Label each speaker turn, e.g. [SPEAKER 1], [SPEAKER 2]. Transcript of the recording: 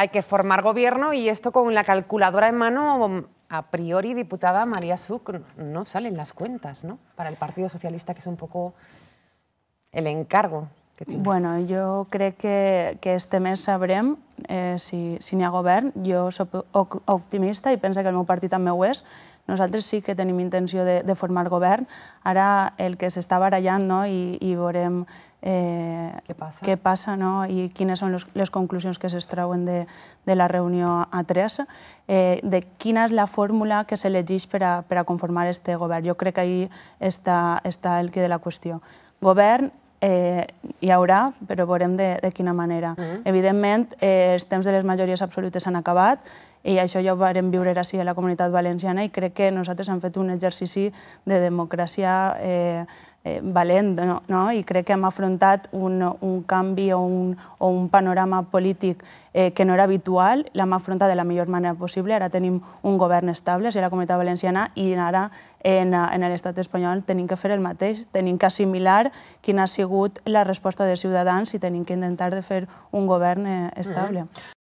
[SPEAKER 1] hay que formar gobierno y esto con la calculadora en mano, a priori, diputada María Suc, no salen las cuentas, ¿no? Para el Partido Socialista, que es un poco el encargo que tiene.
[SPEAKER 2] Bueno, yo creo que, este mes sabremos, eh, si, si n'hi ha govern, jo soc optimista i penso que el meu partit també ho és, nosaltres sí que tenim intenció de, de formar govern. Ara el que s'està barallant no? I, i veurem eh, què passa, què passa no? i quines són les conclusions que s'estrauen de, de la reunió a tres, eh, de quina és la fórmula que s'elegeix per, a, per a conformar este govern. Jo crec que ahir està, està el que de la qüestió. Govern eh, hi haurà, però veurem de, de quina manera. Mm. Evidentment, eh, els temps de les majories absolutes s'han acabat i això ja ho vam viure així a la comunitat valenciana i crec que nosaltres hem fet un exercici de democràcia eh, eh, valent no? no? i crec que hem afrontat un, un canvi o un, o un panorama polític eh, que no era habitual, l'hem afrontat de la millor manera possible, ara tenim un govern estable, si la comunitat valenciana, i ara en, en l'estat espanyol tenim que fer el mateix, tenim que assimilar quina ha sigut la resposta dels ciutadans i tenim que intentar de fer un govern eh, estable. Mm -hmm.